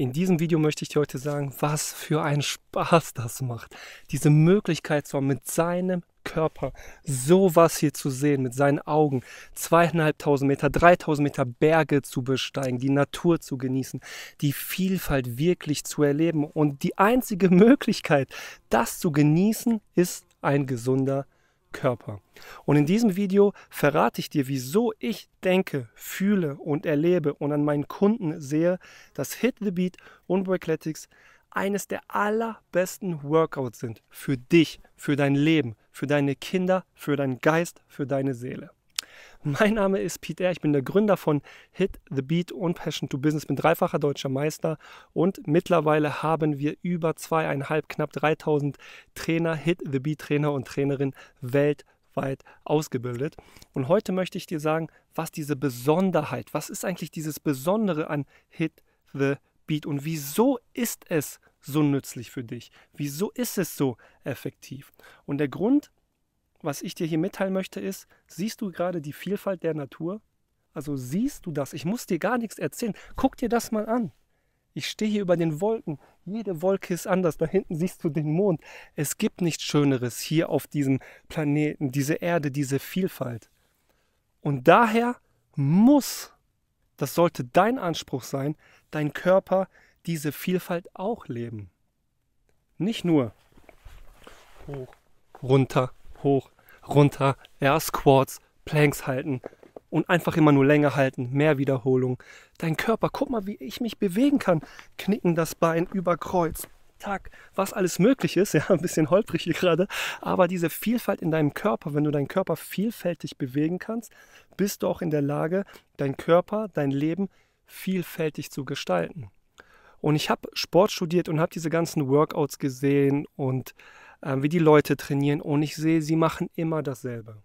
In diesem Video möchte ich dir heute sagen, was für ein Spaß das macht. Diese Möglichkeit zwar mit seinem Körper sowas hier zu sehen, mit seinen Augen zweieinhalbtausend Meter, dreitausend Meter Berge zu besteigen, die Natur zu genießen, die Vielfalt wirklich zu erleben. Und die einzige Möglichkeit, das zu genießen, ist ein gesunder Körper. Körper. Und in diesem Video verrate ich dir, wieso ich denke, fühle und erlebe und an meinen Kunden sehe, dass Hit the Beat und Breakletics eines der allerbesten Workouts sind für dich, für dein Leben, für deine Kinder, für deinen Geist, für deine Seele. Mein Name ist Peter, ich bin der Gründer von Hit the Beat und Passion to Business, bin dreifacher deutscher Meister und mittlerweile haben wir über zweieinhalb, knapp 3000 Trainer, Hit the Beat Trainer und Trainerin weltweit ausgebildet. Und heute möchte ich dir sagen, was diese Besonderheit, was ist eigentlich dieses Besondere an Hit the Beat und wieso ist es so nützlich für dich? Wieso ist es so effektiv? Und der Grund was ich dir hier mitteilen möchte, ist, siehst du gerade die Vielfalt der Natur? Also siehst du das? Ich muss dir gar nichts erzählen. Guck dir das mal an. Ich stehe hier über den Wolken. Jede Wolke ist anders. Da hinten siehst du den Mond. Es gibt nichts Schöneres hier auf diesem Planeten, diese Erde, diese Vielfalt. Und daher muss, das sollte dein Anspruch sein, dein Körper diese Vielfalt auch leben. Nicht nur hoch, runter, hoch, runter, ja, Squats, Planks halten und einfach immer nur länger halten, mehr Wiederholung. Dein Körper, guck mal, wie ich mich bewegen kann. Knicken das Bein über Kreuz. Tag, was alles möglich ist, ja, ein bisschen holprig hier gerade, aber diese Vielfalt in deinem Körper, wenn du deinen Körper vielfältig bewegen kannst, bist du auch in der Lage, dein Körper, dein Leben vielfältig zu gestalten. Und ich habe Sport studiert und habe diese ganzen Workouts gesehen und äh, wie die Leute trainieren und ich sehe, sie machen immer dasselbe.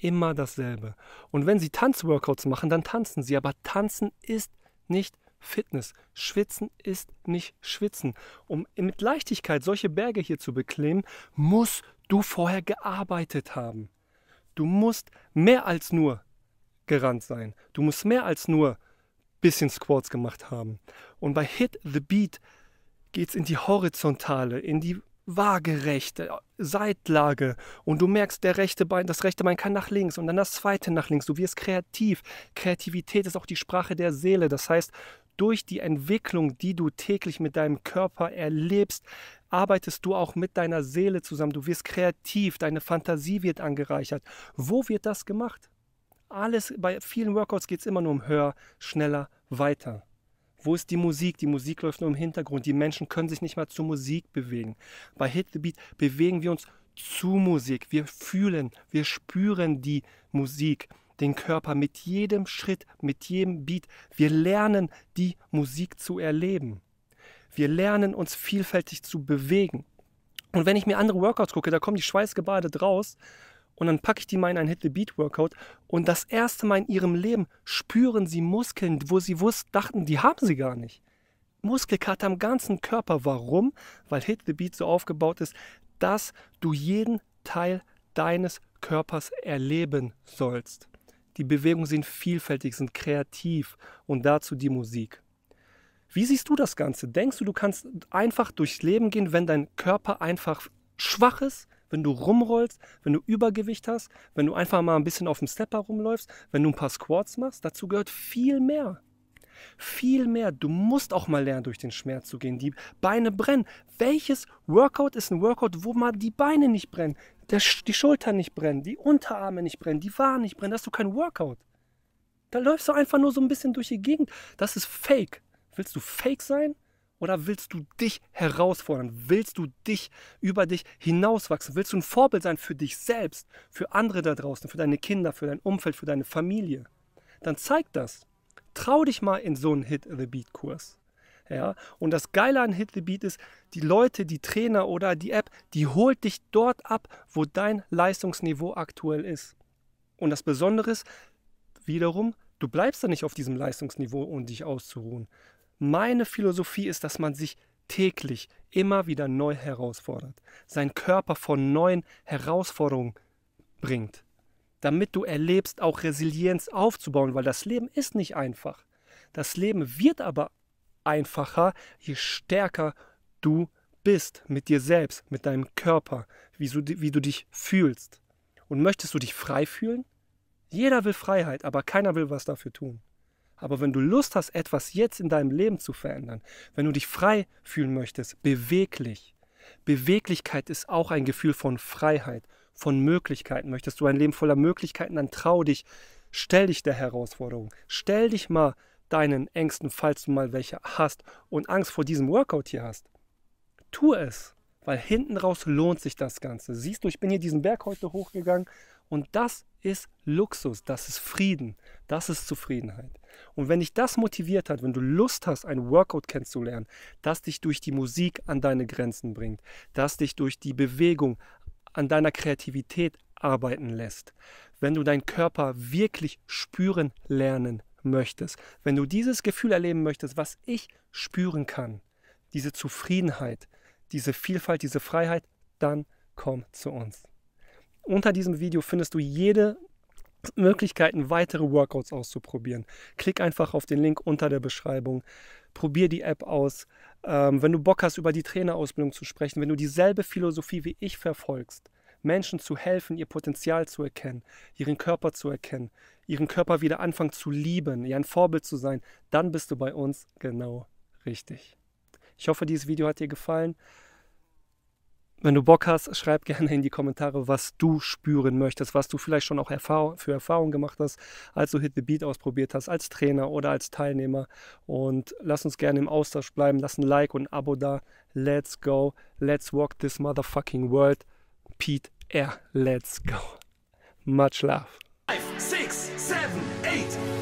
Immer dasselbe. Und wenn sie Tanzworkouts machen, dann tanzen sie. Aber tanzen ist nicht Fitness. Schwitzen ist nicht Schwitzen. Um mit Leichtigkeit solche Berge hier zu bekleben, musst du vorher gearbeitet haben. Du musst mehr als nur gerannt sein. Du musst mehr als nur bisschen Squats gemacht haben. Und bei Hit the Beat geht es in die Horizontale, in die waagerechte Seitlage und du merkst, der rechte Bein, das rechte Bein kann nach links und dann das zweite nach links. Du wirst kreativ. Kreativität ist auch die Sprache der Seele. Das heißt, durch die Entwicklung, die du täglich mit deinem Körper erlebst, arbeitest du auch mit deiner Seele zusammen. Du wirst kreativ, deine Fantasie wird angereichert. Wo wird das gemacht? Alles, bei vielen Workouts geht es immer nur um höher, schneller, weiter. Wo ist die Musik? Die Musik läuft nur im Hintergrund. Die Menschen können sich nicht mal zur Musik bewegen. Bei Hit the Beat bewegen wir uns zu Musik. Wir fühlen, wir spüren die Musik, den Körper mit jedem Schritt, mit jedem Beat. Wir lernen, die Musik zu erleben. Wir lernen, uns vielfältig zu bewegen. Und wenn ich mir andere Workouts gucke, da kommen die schweißgebadet raus und dann packe ich die mal in ein Hit the Beat Workout und das erste Mal in ihrem Leben spüren sie Muskeln, wo sie wussten, dachten, die haben sie gar nicht. Muskelkater am ganzen Körper. Warum? Weil Hit the Beat so aufgebaut ist, dass du jeden Teil deines Körpers erleben sollst. Die Bewegungen sind vielfältig, sind kreativ und dazu die Musik. Wie siehst du das Ganze? Denkst du, du kannst einfach durchs Leben gehen, wenn dein Körper einfach schwach ist? wenn du rumrollst, wenn du Übergewicht hast, wenn du einfach mal ein bisschen auf dem Stepper rumläufst, wenn du ein paar Squats machst. Dazu gehört viel mehr. Viel mehr. Du musst auch mal lernen, durch den Schmerz zu gehen. Die Beine brennen. Welches Workout ist ein Workout, wo mal die Beine nicht brennen, der, die Schultern nicht brennen, die Unterarme nicht brennen, die Waden nicht brennen? Das ist doch kein Workout. Da läufst du einfach nur so ein bisschen durch die Gegend. Das ist Fake. Willst du Fake sein? Oder willst du dich herausfordern? Willst du dich über dich hinauswachsen? Willst du ein Vorbild sein für dich selbst, für andere da draußen, für deine Kinder, für dein Umfeld, für deine Familie? Dann zeig das. Trau dich mal in so einen Hit the Beat Kurs. Ja? Und das Geile an Hit the Beat ist, die Leute, die Trainer oder die App, die holt dich dort ab, wo dein Leistungsniveau aktuell ist. Und das Besondere ist wiederum, du bleibst da nicht auf diesem Leistungsniveau, um dich auszuruhen, meine Philosophie ist, dass man sich täglich immer wieder neu herausfordert, seinen Körper vor neuen Herausforderungen bringt, damit du erlebst, auch Resilienz aufzubauen, weil das Leben ist nicht einfach. Das Leben wird aber einfacher, je stärker du bist mit dir selbst, mit deinem Körper, wie du, wie du dich fühlst. Und möchtest du dich frei fühlen? Jeder will Freiheit, aber keiner will was dafür tun. Aber wenn du Lust hast, etwas jetzt in deinem Leben zu verändern, wenn du dich frei fühlen möchtest, beweglich. Beweglichkeit ist auch ein Gefühl von Freiheit, von Möglichkeiten. Möchtest du ein Leben voller Möglichkeiten, dann trau dich, stell dich der Herausforderung. Stell dich mal deinen Ängsten, falls du mal welche hast und Angst vor diesem Workout hier hast. Tu es, weil hinten raus lohnt sich das Ganze. Siehst du, ich bin hier diesen Berg heute hochgegangen, und das ist Luxus, das ist Frieden, das ist Zufriedenheit. Und wenn dich das motiviert hat, wenn du Lust hast, ein Workout kennenzulernen, das dich durch die Musik an deine Grenzen bringt, das dich durch die Bewegung an deiner Kreativität arbeiten lässt, wenn du deinen Körper wirklich spüren lernen möchtest, wenn du dieses Gefühl erleben möchtest, was ich spüren kann, diese Zufriedenheit, diese Vielfalt, diese Freiheit, dann komm zu uns. Unter diesem Video findest du jede Möglichkeiten, weitere Workouts auszuprobieren. Klick einfach auf den Link unter der Beschreibung. Probier die App aus. Ähm, wenn du Bock hast, über die Trainerausbildung zu sprechen, wenn du dieselbe Philosophie wie ich verfolgst, Menschen zu helfen, ihr Potenzial zu erkennen, ihren Körper zu erkennen, ihren Körper wieder anfangen zu lieben, ihr ein Vorbild zu sein, dann bist du bei uns genau richtig. Ich hoffe, dieses Video hat dir gefallen. Wenn du Bock hast, schreib gerne in die Kommentare, was du spüren möchtest, was du vielleicht schon auch für Erfahrungen gemacht hast, als du Hit the Beat ausprobiert hast, als Trainer oder als Teilnehmer. Und lass uns gerne im Austausch bleiben. Lass ein Like und ein Abo da. Let's go. Let's walk this motherfucking world. Pete R. Let's go. Much love. Five, six, seven, eight.